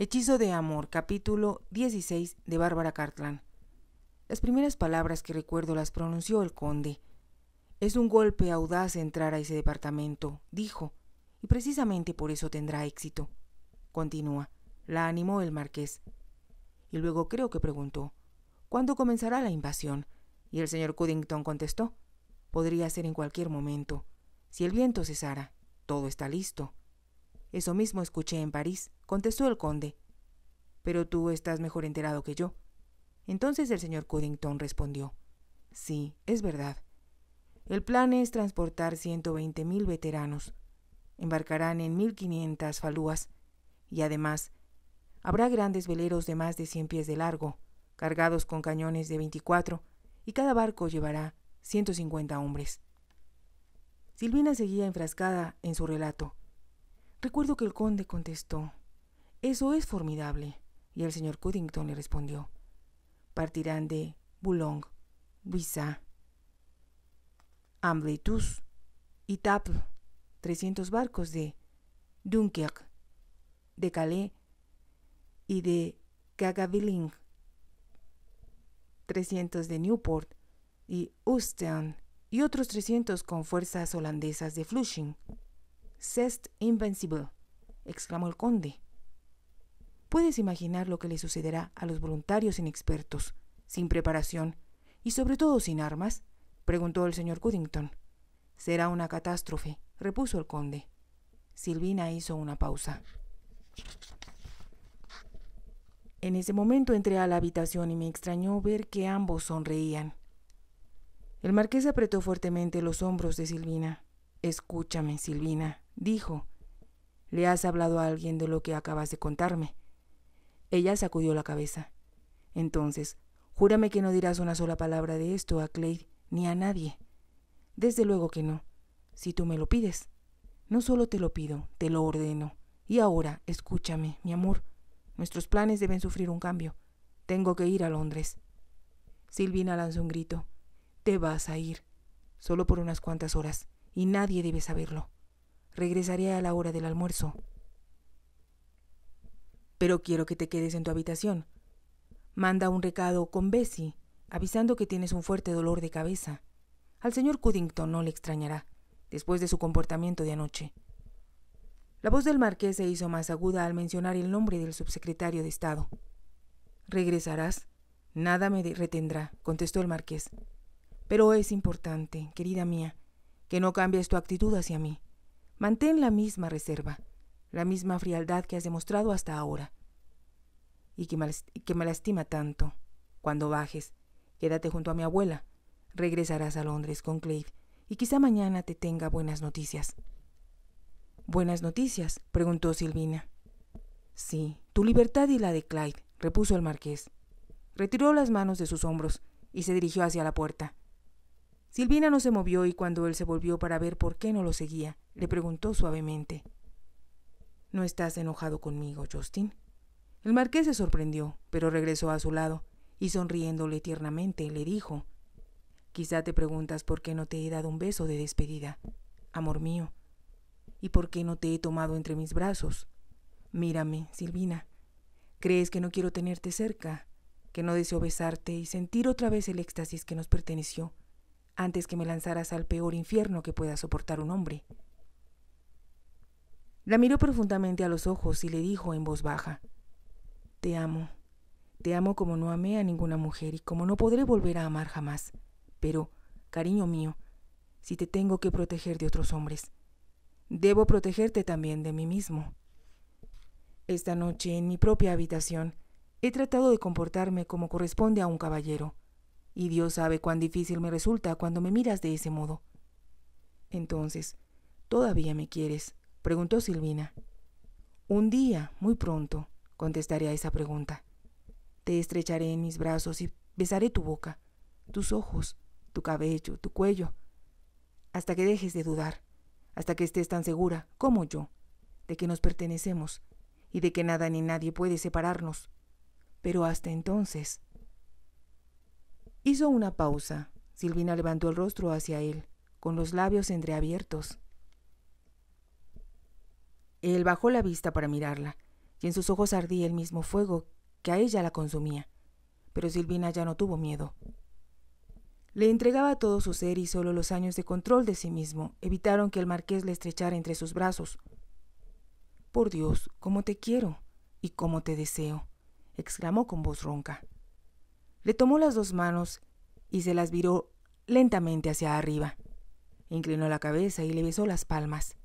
Hechizo de Amor, capítulo 16 de Bárbara Cartland. Las primeras palabras que recuerdo las pronunció el conde. Es un golpe audaz entrar a ese departamento, dijo, y precisamente por eso tendrá éxito. Continúa. La animó el marqués. Y luego creo que preguntó, ¿cuándo comenzará la invasión? Y el señor Cuddington contestó, podría ser en cualquier momento. Si el viento cesara, todo está listo. Eso mismo escuché en París, contestó el conde. Pero tú estás mejor enterado que yo. Entonces el señor Cuddington respondió. Sí, es verdad. El plan es transportar 120.000 mil veteranos. Embarcarán en 1.500 falúas. Y además, habrá grandes veleros de más de 100 pies de largo, cargados con cañones de 24, y cada barco llevará 150 hombres. Silvina seguía enfrascada en su relato. Recuerdo que el conde contestó, Eso es formidable. Y el señor Cuddington le respondió, Partirán de Boulogne, Buisa, Ambletus y Taple, 300 barcos de Dunkerque, de Calais y de Cagaviling, 300 de Newport y Ustern, y otros 300 con fuerzas holandesas de Flushing. C'est invencible! exclamó el conde. Puedes imaginar lo que le sucederá a los voluntarios inexpertos, sin preparación y sobre todo sin armas, preguntó el señor Cuddington. Será una catástrofe, repuso el conde. Silvina hizo una pausa. En ese momento entré a la habitación y me extrañó ver que ambos sonreían. El marqués apretó fuertemente los hombros de Silvina. Escúchame, Silvina, Dijo, ¿le has hablado a alguien de lo que acabas de contarme? Ella sacudió la cabeza. Entonces, júrame que no dirás una sola palabra de esto a Clay ni a nadie. Desde luego que no, si tú me lo pides. No solo te lo pido, te lo ordeno. Y ahora, escúchame, mi amor. Nuestros planes deben sufrir un cambio. Tengo que ir a Londres. Silvina lanzó un grito. Te vas a ir, solo por unas cuantas horas, y nadie debe saberlo. Regresaré a la hora del almuerzo. Pero quiero que te quedes en tu habitación. Manda un recado con Bessie, avisando que tienes un fuerte dolor de cabeza. Al señor Cuddington no le extrañará, después de su comportamiento de anoche. La voz del marqués se hizo más aguda al mencionar el nombre del subsecretario de Estado. ¿Regresarás? Nada me retendrá, contestó el marqués. Pero es importante, querida mía, que no cambies tu actitud hacia mí. Mantén la misma reserva, la misma frialdad que has demostrado hasta ahora. Y que me, lastima tanto. Cuando bajes, quédate junto a mi abuela. Regresarás a Londres con Clyde y quizá mañana te tenga buenas noticias. ¿Buenas noticias? preguntó Silvina. Sí, tu libertad y la de Clyde, repuso el marqués. Retiró las manos de sus hombros y se dirigió hacia la puerta. Silvina no se movió y cuando él se volvió para ver por qué no lo seguía, le preguntó suavemente. ¿No estás enojado conmigo, Justin? El marqués se sorprendió, pero regresó a su lado, y sonriéndole tiernamente le dijo, Quizá te preguntas por qué no te he dado un beso de despedida, amor mío, y por qué no te he tomado entre mis brazos. Mírame, Silvina, ¿crees que no quiero tenerte cerca, que no deseo besarte y sentir otra vez el éxtasis que nos perteneció? antes que me lanzaras al peor infierno que pueda soportar un hombre. La miró profundamente a los ojos y le dijo en voz baja, Te amo, te amo como no amé a ninguna mujer y como no podré volver a amar jamás, pero, cariño mío, si te tengo que proteger de otros hombres, debo protegerte también de mí mismo. Esta noche, en mi propia habitación, he tratado de comportarme como corresponde a un caballero, y Dios sabe cuán difícil me resulta cuando me miras de ese modo. Entonces, ¿todavía me quieres? preguntó Silvina. Un día, muy pronto, contestaré a esa pregunta. Te estrecharé en mis brazos y besaré tu boca, tus ojos, tu cabello, tu cuello, hasta que dejes de dudar, hasta que estés tan segura, como yo, de que nos pertenecemos y de que nada ni nadie puede separarnos. Pero hasta entonces, Hizo una pausa. Silvina levantó el rostro hacia él, con los labios entreabiertos. Él bajó la vista para mirarla, y en sus ojos ardía el mismo fuego que a ella la consumía. Pero Silvina ya no tuvo miedo. Le entregaba todo su ser y solo los años de control de sí mismo evitaron que el marqués le estrechara entre sus brazos. Por Dios, cómo te quiero y cómo te deseo, exclamó con voz ronca. Le tomó las dos manos y se las viró lentamente hacia arriba. Inclinó la cabeza y le besó las palmas,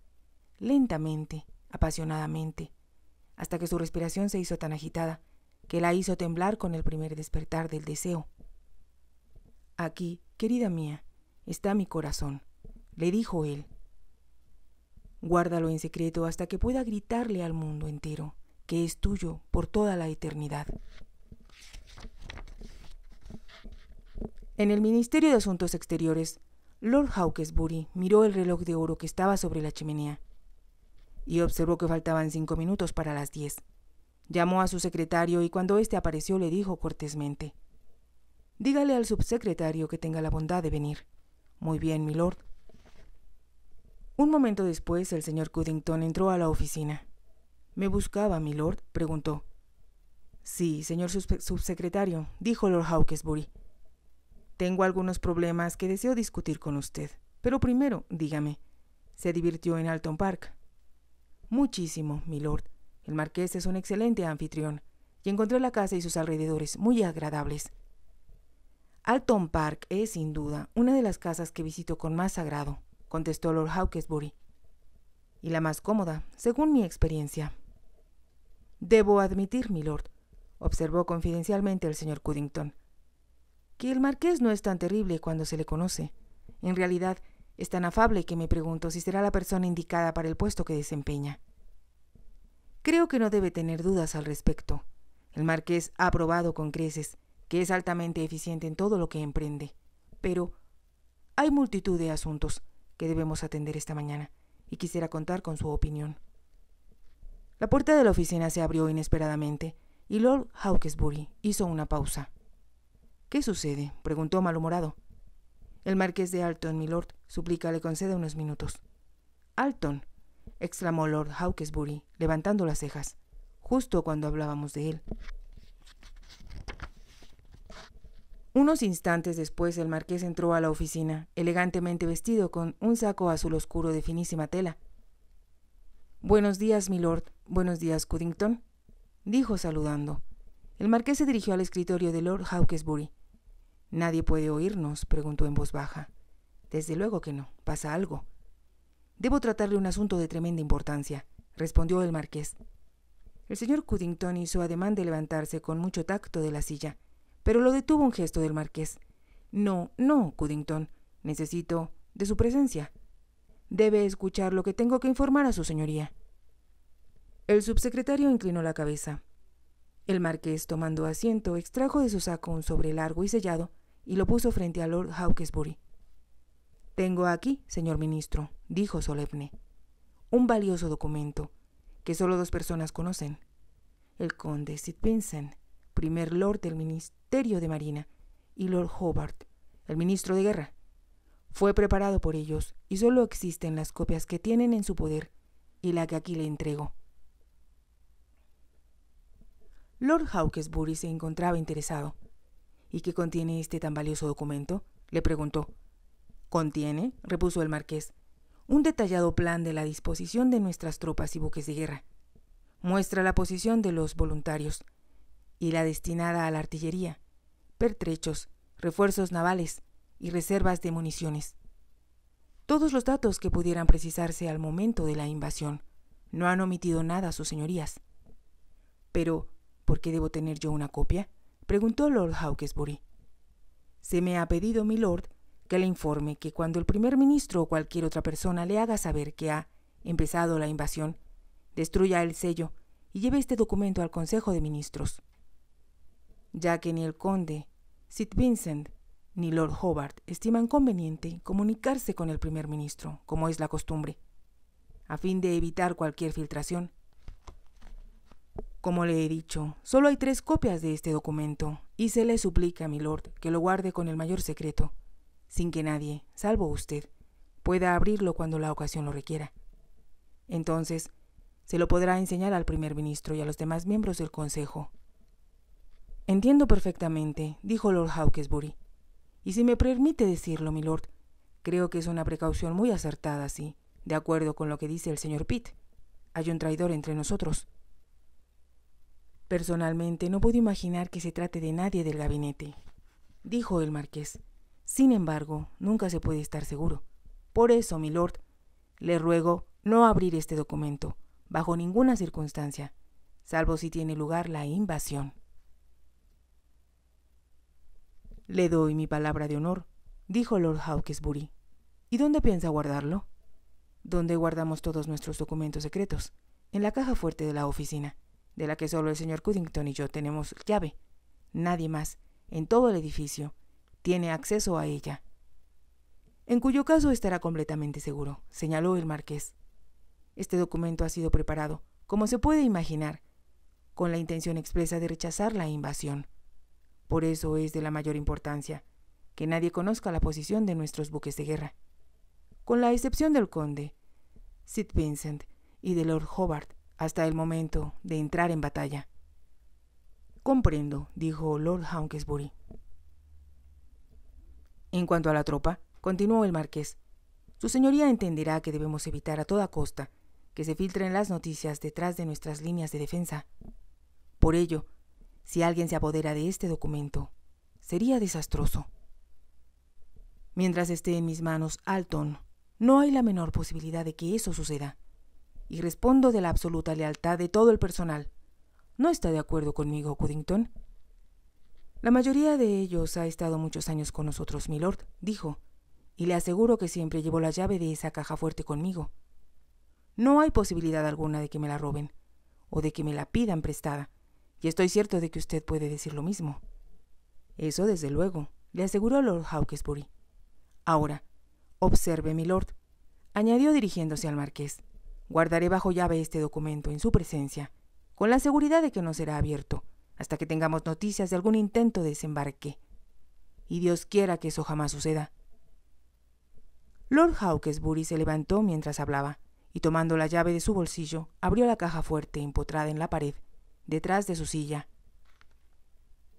lentamente, apasionadamente, hasta que su respiración se hizo tan agitada que la hizo temblar con el primer despertar del deseo. Aquí, querida mía, está mi corazón, le dijo él. Guárdalo en secreto hasta que pueda gritarle al mundo entero que es tuyo por toda la eternidad. En el Ministerio de Asuntos Exteriores, Lord Hawkesbury miró el reloj de oro que estaba sobre la chimenea y observó que faltaban cinco minutos para las diez. Llamó a su secretario y cuando éste apareció le dijo cortésmente Dígale al subsecretario que tenga la bondad de venir. Muy bien, milord. Un momento después, el señor Cuddington entró a la oficina. ¿Me buscaba, milord? preguntó. Sí, señor subsecretario, dijo Lord Hawkesbury. Tengo algunos problemas que deseo discutir con usted. Pero primero, dígame, ¿se divirtió en Alton Park? Muchísimo, milord. El marqués es un excelente anfitrión, y encontré la casa y sus alrededores muy agradables. Alton Park es, sin duda, una de las casas que visito con más agrado, contestó Lord Hawkesbury. Y la más cómoda, según mi experiencia. Debo admitir, milord, observó confidencialmente el señor Cuddington, que el marqués no es tan terrible cuando se le conoce. En realidad, es tan afable que me pregunto si será la persona indicada para el puesto que desempeña. Creo que no debe tener dudas al respecto. El marqués ha probado con creces que es altamente eficiente en todo lo que emprende. Pero hay multitud de asuntos que debemos atender esta mañana y quisiera contar con su opinión. La puerta de la oficina se abrió inesperadamente y Lord Hawkesbury hizo una pausa. ¿Qué sucede? preguntó malhumorado. El marqués de Alton, lord, suplica le conceda unos minutos. Alton, exclamó Lord Hawkesbury, levantando las cejas, justo cuando hablábamos de él. Unos instantes después el marqués entró a la oficina, elegantemente vestido con un saco azul oscuro de finísima tela. Buenos días, mi lord. Buenos días, Cuddington, dijo saludando. El marqués se dirigió al escritorio de Lord Hawkesbury. ¿Nadie puede oírnos? preguntó en voz baja. Desde luego que no. Pasa algo. Debo tratarle un asunto de tremenda importancia, respondió el marqués. El señor Cuddington hizo ademán de levantarse con mucho tacto de la silla, pero lo detuvo un gesto del marqués. No, no, Cuddington. Necesito de su presencia. Debe escuchar lo que tengo que informar a su señoría. El subsecretario inclinó la cabeza. El marqués, tomando asiento, extrajo de su saco un sobre largo y sellado y lo puso frente a Lord Hawkesbury. Tengo aquí, señor ministro, dijo solemne, un valioso documento que solo dos personas conocen. El conde Sid Vincent, primer lord del Ministerio de Marina, y Lord Hobart, el ministro de Guerra. Fue preparado por ellos y solo existen las copias que tienen en su poder y la que aquí le entrego. Lord Hawkesbury se encontraba interesado. ¿Y qué contiene este tan valioso documento? le preguntó. Contiene, repuso el marqués, un detallado plan de la disposición de nuestras tropas y buques de guerra. Muestra la posición de los voluntarios y la destinada a la artillería, pertrechos, refuerzos navales y reservas de municiones. Todos los datos que pudieran precisarse al momento de la invasión. No han omitido nada sus señorías. Pero, ¿por qué debo tener yo una copia? preguntó Lord Hawkesbury. Se me ha pedido, mi Lord, que le informe que cuando el primer ministro o cualquier otra persona le haga saber que ha empezado la invasión, destruya el sello y lleve este documento al Consejo de Ministros. Ya que ni el conde, Sid Vincent, ni Lord Hobart estiman conveniente comunicarse con el primer ministro, como es la costumbre, a fin de evitar cualquier filtración, como le he dicho, solo hay tres copias de este documento, y se le suplica milord, mi lord que lo guarde con el mayor secreto, sin que nadie, salvo usted, pueda abrirlo cuando la ocasión lo requiera. Entonces, se lo podrá enseñar al primer ministro y a los demás miembros del Consejo. Entiendo perfectamente, dijo Lord Hawkesbury. Y si me permite decirlo, mi lord, creo que es una precaución muy acertada, sí, de acuerdo con lo que dice el señor Pitt. Hay un traidor entre nosotros. Personalmente no puedo imaginar que se trate de nadie del gabinete, dijo el marqués. Sin embargo, nunca se puede estar seguro. Por eso, mi lord, le ruego no abrir este documento, bajo ninguna circunstancia, salvo si tiene lugar la invasión. Le doy mi palabra de honor, dijo Lord Hawkesbury. ¿Y dónde piensa guardarlo? —Dónde guardamos todos nuestros documentos secretos, en la caja fuerte de la oficina de la que solo el señor Cuddington y yo tenemos llave. Nadie más, en todo el edificio, tiene acceso a ella. En cuyo caso estará completamente seguro, señaló el marqués. Este documento ha sido preparado, como se puede imaginar, con la intención expresa de rechazar la invasión. Por eso es de la mayor importancia que nadie conozca la posición de nuestros buques de guerra. Con la excepción del conde, Sid Vincent y de Lord Hobart, hasta el momento de entrar en batalla. Comprendo, dijo Lord Hawkesbury. En cuanto a la tropa, continuó el marqués, su señoría entenderá que debemos evitar a toda costa que se filtren las noticias detrás de nuestras líneas de defensa. Por ello, si alguien se apodera de este documento, sería desastroso. Mientras esté en mis manos Alton, no hay la menor posibilidad de que eso suceda y respondo de la absoluta lealtad de todo el personal. ¿No está de acuerdo conmigo, Cuddington? La mayoría de ellos ha estado muchos años con nosotros, milord, dijo, y le aseguro que siempre llevo la llave de esa caja fuerte conmigo. No hay posibilidad alguna de que me la roben, o de que me la pidan prestada, y estoy cierto de que usted puede decir lo mismo. Eso, desde luego, le aseguró Lord Hawkesbury. Ahora, observe, milord, añadió dirigiéndose al marqués. Guardaré bajo llave este documento en su presencia, con la seguridad de que no será abierto, hasta que tengamos noticias de algún intento de desembarque. Y Dios quiera que eso jamás suceda. Lord Hawkesbury se levantó mientras hablaba, y tomando la llave de su bolsillo, abrió la caja fuerte empotrada en la pared, detrás de su silla.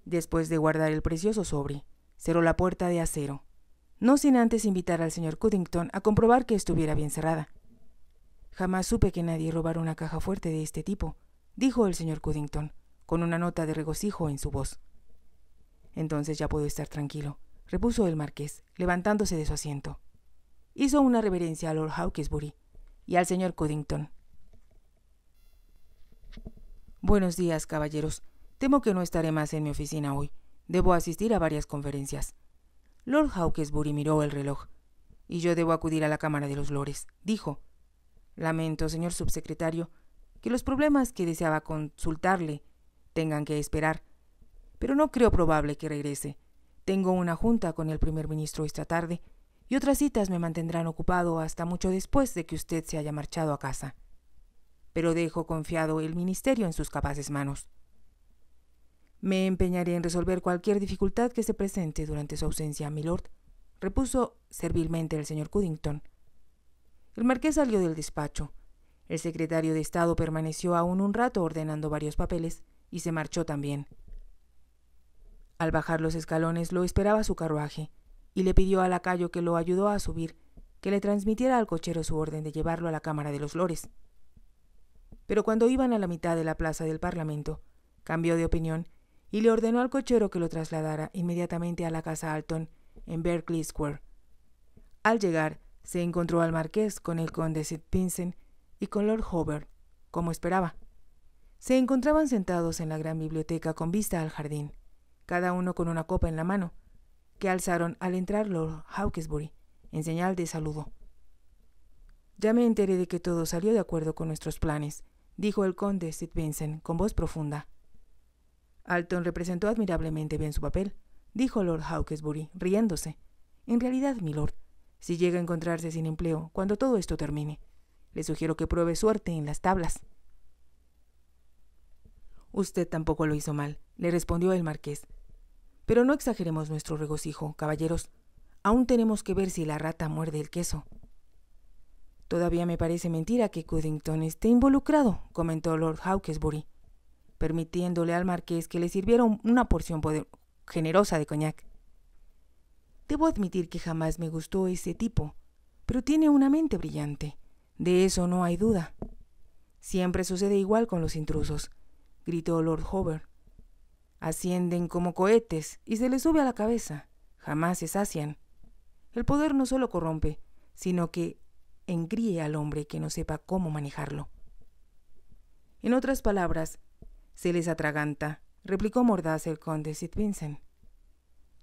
Después de guardar el precioso sobre, cerró la puerta de acero, no sin antes invitar al señor Cuddington a comprobar que estuviera bien cerrada. Jamás supe que nadie robara una caja fuerte de este tipo, dijo el señor Cuddington, con una nota de regocijo en su voz. Entonces ya puedo estar tranquilo, repuso el marqués, levantándose de su asiento. Hizo una reverencia a Lord Hawkesbury y al señor Cuddington. Buenos días, caballeros. Temo que no estaré más en mi oficina hoy. Debo asistir a varias conferencias. Lord Hawkesbury miró el reloj. Y yo debo acudir a la Cámara de los Lores, dijo, Lamento, señor subsecretario, que los problemas que deseaba consultarle tengan que esperar, pero no creo probable que regrese. Tengo una junta con el primer ministro esta tarde y otras citas me mantendrán ocupado hasta mucho después de que usted se haya marchado a casa. Pero dejo confiado el ministerio en sus capaces manos. Me empeñaré en resolver cualquier dificultad que se presente durante su ausencia, milord, repuso servilmente el señor Cuddington. El marqués salió del despacho. El secretario de Estado permaneció aún un rato ordenando varios papeles y se marchó también. Al bajar los escalones lo esperaba su carruaje y le pidió al lacayo que lo ayudó a subir que le transmitiera al cochero su orden de llevarlo a la Cámara de los Flores. Pero cuando iban a la mitad de la plaza del Parlamento, cambió de opinión y le ordenó al cochero que lo trasladara inmediatamente a la casa Alton en Berkeley Square. Al llegar, se encontró al marqués con el conde St. y con Lord Hobart, como esperaba. Se encontraban sentados en la gran biblioteca con vista al jardín, cada uno con una copa en la mano, que alzaron al entrar Lord Hawkesbury, en señal de saludo. Ya me enteré de que todo salió de acuerdo con nuestros planes, dijo el conde St. con voz profunda. Alton representó admirablemente bien su papel, dijo Lord Hawkesbury, riéndose. En realidad, mi lord si llega a encontrarse sin empleo cuando todo esto termine. Le sugiero que pruebe suerte en las tablas. Usted tampoco lo hizo mal, le respondió el marqués. Pero no exageremos nuestro regocijo, caballeros. Aún tenemos que ver si la rata muerde el queso. Todavía me parece mentira que Cuddington esté involucrado, comentó Lord Hawkesbury, permitiéndole al marqués que le sirviera una porción generosa de coñac. Debo admitir que jamás me gustó ese tipo, pero tiene una mente brillante. De eso no hay duda. Siempre sucede igual con los intrusos, gritó Lord Hover. Ascienden como cohetes y se les sube a la cabeza. Jamás se sacian. El poder no solo corrompe, sino que engríe al hombre que no sepa cómo manejarlo. En otras palabras, se les atraganta, replicó mordaz el conde St.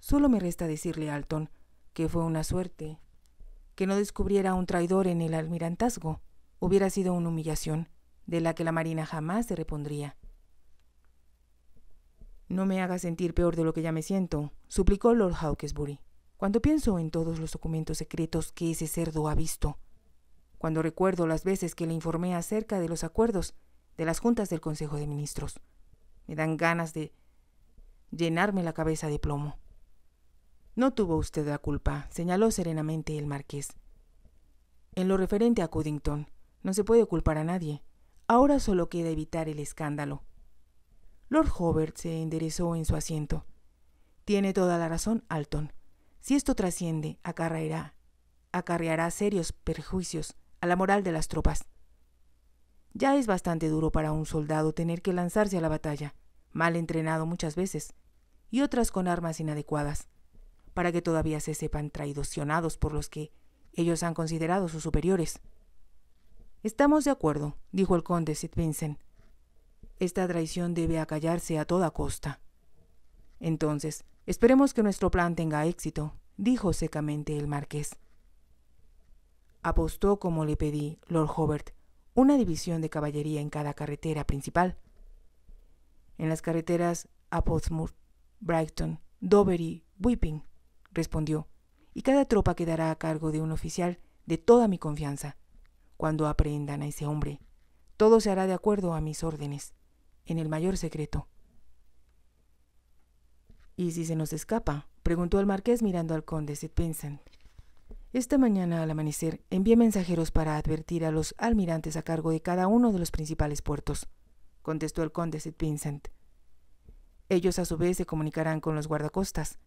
Solo me resta decirle a Alton que fue una suerte. Que no descubriera un traidor en el almirantazgo hubiera sido una humillación de la que la Marina jamás se repondría. No me haga sentir peor de lo que ya me siento, suplicó Lord Hawkesbury. Cuando pienso en todos los documentos secretos que ese cerdo ha visto, cuando recuerdo las veces que le informé acerca de los acuerdos de las juntas del Consejo de Ministros, me dan ganas de llenarme la cabeza de plomo. No tuvo usted la culpa, señaló serenamente el marqués. En lo referente a Cuddington, no se puede culpar a nadie. Ahora solo queda evitar el escándalo. Lord Hobart se enderezó en su asiento. Tiene toda la razón, Alton. Si esto trasciende, acarreará, acarreará serios perjuicios a la moral de las tropas. Ya es bastante duro para un soldado tener que lanzarse a la batalla, mal entrenado muchas veces, y otras con armas inadecuadas para que todavía se sepan traicionados por los que ellos han considerado sus superiores. Estamos de acuerdo, dijo el conde St. Esta traición debe acallarse a toda costa. Entonces, esperemos que nuestro plan tenga éxito, dijo secamente el marqués. Apostó, como le pedí, Lord Hobart, una división de caballería en cada carretera principal. En las carreteras a Portsmouth, Brighton, Dover y Whipping respondió, y cada tropa quedará a cargo de un oficial de toda mi confianza. Cuando aprehendan a ese hombre, todo se hará de acuerdo a mis órdenes, en el mayor secreto. ¿Y si se nos escapa? preguntó el marqués mirando al conde St. Vincent. Esta mañana al amanecer envié mensajeros para advertir a los almirantes a cargo de cada uno de los principales puertos, contestó el conde St. Vincent. Ellos a su vez se comunicarán con los guardacostas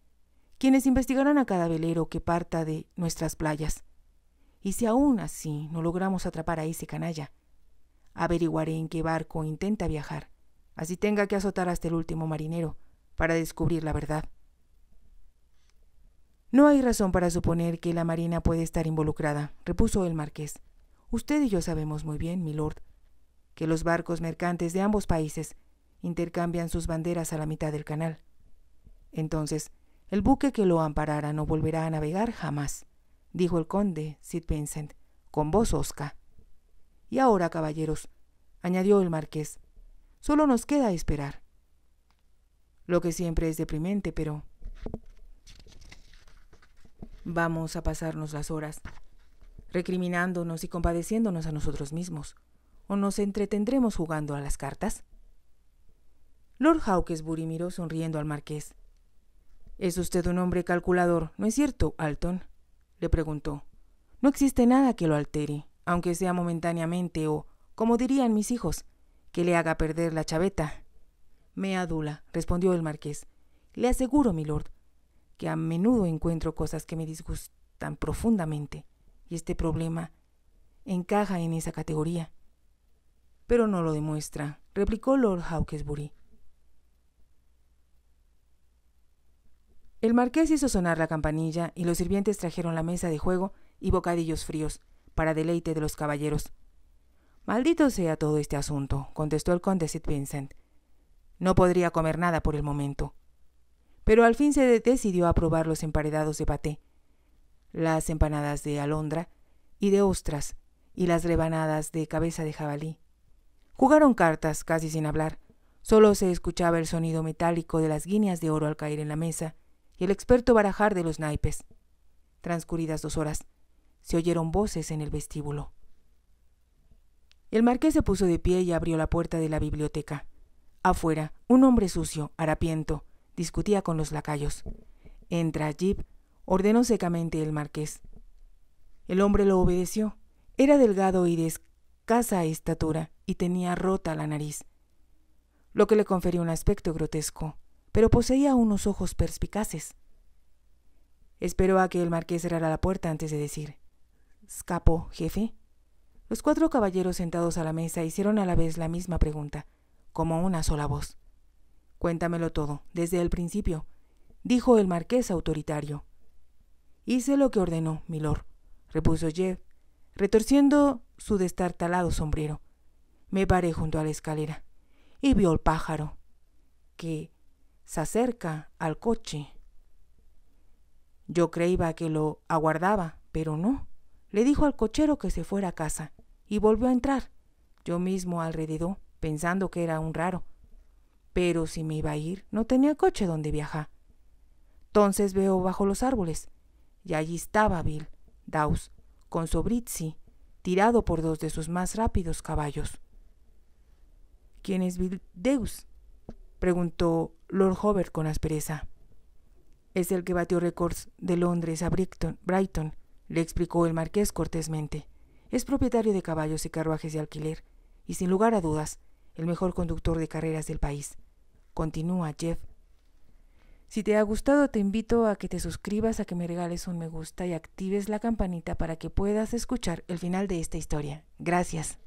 quienes investigarán a cada velero que parta de nuestras playas. Y si aún así no logramos atrapar a ese canalla, averiguaré en qué barco intenta viajar, así tenga que azotar hasta el último marinero para descubrir la verdad. No hay razón para suponer que la Marina puede estar involucrada, repuso el marqués. Usted y yo sabemos muy bien, milord, que los barcos mercantes de ambos países intercambian sus banderas a la mitad del canal. Entonces, el buque que lo amparara no volverá a navegar jamás, dijo el conde Sid Vincent. Con voz Osca. Y ahora, caballeros, añadió el marqués, solo nos queda esperar. Lo que siempre es deprimente, pero... Vamos a pasarnos las horas, recriminándonos y compadeciéndonos a nosotros mismos, o nos entretendremos jugando a las cartas. Lord Hawkesbury miró sonriendo al marqués. Es usted un hombre calculador, ¿no es cierto, Alton? le preguntó. No existe nada que lo altere, aunque sea momentáneamente o, como dirían mis hijos, que le haga perder la chaveta. Me adula, respondió el marqués. Le aseguro, milord, que a menudo encuentro cosas que me disgustan profundamente, y este problema encaja en esa categoría. Pero no lo demuestra, replicó Lord Hawkesbury. El marqués hizo sonar la campanilla y los sirvientes trajeron la mesa de juego y bocadillos fríos, para deleite de los caballeros. Maldito sea todo este asunto, contestó el conde St. Vincent. No podría comer nada por el momento. Pero al fin se decidió a probar los emparedados de paté, las empanadas de alondra y de ostras, y las rebanadas de cabeza de jabalí. Jugaron cartas casi sin hablar. Solo se escuchaba el sonido metálico de las guineas de oro al caer en la mesa y el experto barajar de los naipes. Transcurridas dos horas, se oyeron voces en el vestíbulo. El marqués se puso de pie y abrió la puerta de la biblioteca. Afuera, un hombre sucio, harapiento, discutía con los lacayos. Entra, Jeep, ordenó secamente el marqués. El hombre lo obedeció. Era delgado y de escasa estatura, y tenía rota la nariz, lo que le confería un aspecto grotesco pero poseía unos ojos perspicaces. Esperó a que el marqués cerrara la puerta antes de decir, —¿Escapó, jefe? Los cuatro caballeros sentados a la mesa hicieron a la vez la misma pregunta, como una sola voz. Cuéntamelo todo, desde el principio, dijo el marqués autoritario. Hice lo que ordenó, milord, repuso Jeff, retorciendo su destartalado sombrero. Me paré junto a la escalera y vio el pájaro, que se acerca al coche. Yo creía que lo aguardaba, pero no. Le dijo al cochero que se fuera a casa y volvió a entrar, yo mismo alrededor, pensando que era un raro. Pero si me iba a ir, no tenía coche donde viajar. Entonces veo bajo los árboles, y allí estaba Bill, Daus, con Sobritzi, tirado por dos de sus más rápidos caballos. ¿Quién es Bill Deus? preguntó Lord Hover con aspereza. Es el que batió récords de Londres a Brighton, Brighton, le explicó el marqués cortésmente. Es propietario de caballos y carruajes de alquiler, y sin lugar a dudas, el mejor conductor de carreras del país. Continúa, Jeff. Si te ha gustado, te invito a que te suscribas, a que me regales un me gusta y actives la campanita para que puedas escuchar el final de esta historia. Gracias.